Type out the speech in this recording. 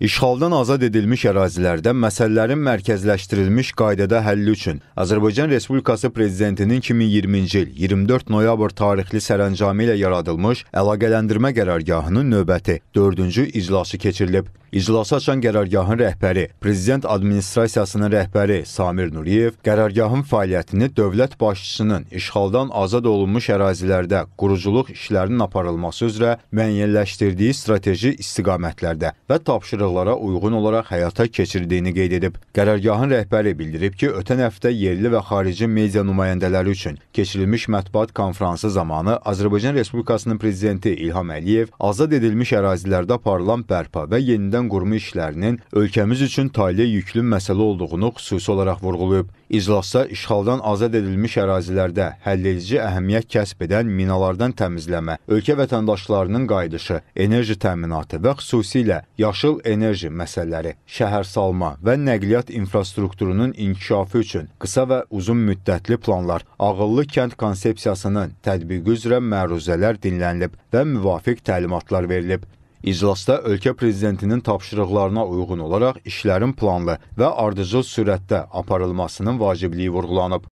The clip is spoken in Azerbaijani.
İşğaldan azad edilmiş ərazilərdə məsələlərin mərkəzləşdirilmiş qaydada həlli üçün Azərbaycan Respublikası Prezidentinin 2020-ci il 24 noyabr tarixli sərəncamı ilə yaradılmış əlaqələndirmə qərargahının növbəti 4-cü iclası keçirilib. İclası açan qərargahın rəhbəri, Prezident Administrasiyasının rəhbəri Samir Nuriyev qərargahın fəaliyyətini dövlət başçısının işğaldan azad olunmuş ərazilərdə quruculuq işlərinin aparılması üzrə müəyyənləşdirdiyi strateji istiqamətlərdə və tapşırıqlar qaydalara uyğun olaraq həyata keçirdiyini qeyd edib. Qərargahın rəhbəri bildirib ki, ötən həftə yerli və xarici media nümayəndələri üçün keçirilmiş mətbuat konfransı zamanı Azərbaycan Respublikasının prezidenti İlham Əliyev azad edilmiş ərazilərdə aparılan bərpa və yenidən qurma işlərinin ölkəmiz üçün taliyə yüklü məsələ olduğunu xüsusi olaraq vurğulayıb. İclasda işğaldan azad edilmiş ərazilərdə həll edici əhəmiyyət kəsb edən minalardan təmizləmə, ölkə vətəndaşlarının qayıdışı, enerji təminatı və xüsusilə yaşıl enerji enerji məsələləri, şəhərsalma və nəqliyyat infrastrukturunun inkişafı üçün qısa və uzun müddətli planlar, ağıllı kənd konsepsiyasının tətbiqi üzrə məruzələr dinlənilib və müvafiq təlimatlar verilib. İclasda ölkə prezidentinin tapşırıqlarına uyğun olaraq işlərin planlı və ardıcıl sürətdə aparılmasının vacibliyi vurğulanıb.